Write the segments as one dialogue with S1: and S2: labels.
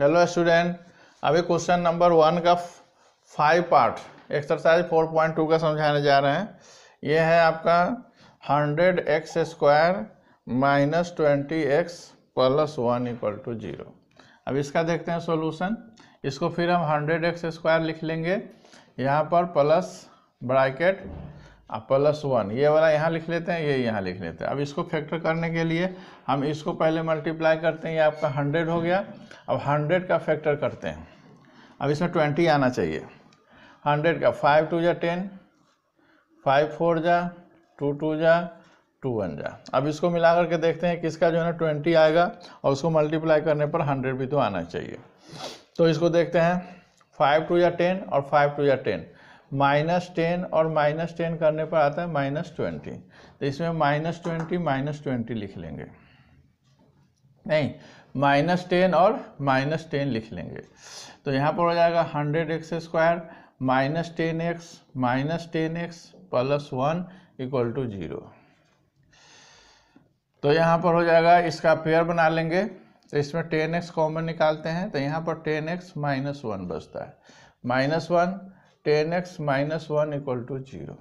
S1: hello student अभी question number one का five part
S2: exercise four point two का समझाने जा रहे हैं ये है आपका hundred x square minus twenty x plus one equal to zero अब इसका देखते हैं सॉल्यूशन इसको फिर हम हंड्रेड एक्स स्क्वायर लिख लेंगे यहाँ पर प्लस ब्राकेट और प्लस वन ये वाला यहाँ लिख लेते हैं ये यहाँ लिख लेते हैं अब इसको फैक्टर करने के लिए हम इसको पहले मल्टीप्लाई करते हैं ये आपका हंड्रेड हो गया अब हंड्रेड का फैक्टर करते हैं अब इसमें ट्वेंटी आना चाहिए हंड्रेड का फाइव टू जा टेन फाइव फोर जा टू टू जा टू वन जा अब इसको मिला करके देखते हैं किसका जो है ना ट्वेंटी आएगा और उसको मल्टीप्लाई करने पर हंड्रेड भी तो आना चाहिए तो इसको देखते हैं फाइव टू या टेन और फाइव टू या टेन माइनस टेन और माइनस टेन करने पर आता है माइनस ट्वेंटी तो इसमें माइनस ट्वेंटी माइनस ट्वेंटी लिख लेंगे नहीं माइनस टेन और माइनस टेन लिख लेंगे तो यहाँ पर हो जाएगा hundred x square minus ten x minus ten x plus one equal to zero तो यहाँ पर हो जाएगा इसका पेयर बना लेंगे तो इसमें टेन एक्स कॉमन निकालते हैं तो यहाँ पर टेन एक्स माइनस वन बचता है minus one ten x minus one equal to zero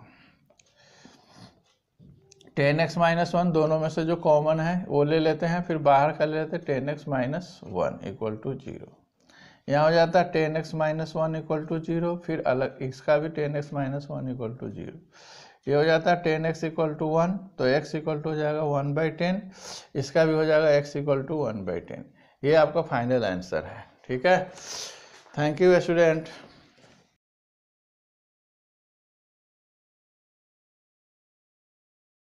S2: ten x minus one दोनों में से जो कॉमन है वो ले लेते हैं फिर बाहर का ले लेते हैं ten x minus one equal to zero यहाँ हो जाता है ten x minus one equal to zero फिर अलग इसका भी ten x minus one equal to zero ये हो जाता है ten x equal to one तो एक्स इक्वल टू हो जाएगा वन बाई टेन इसका भी हो जाएगा x equal to one by ten ये आपका फाइनल
S1: आंसर है ठीक है थैंक यू स्टूडेंट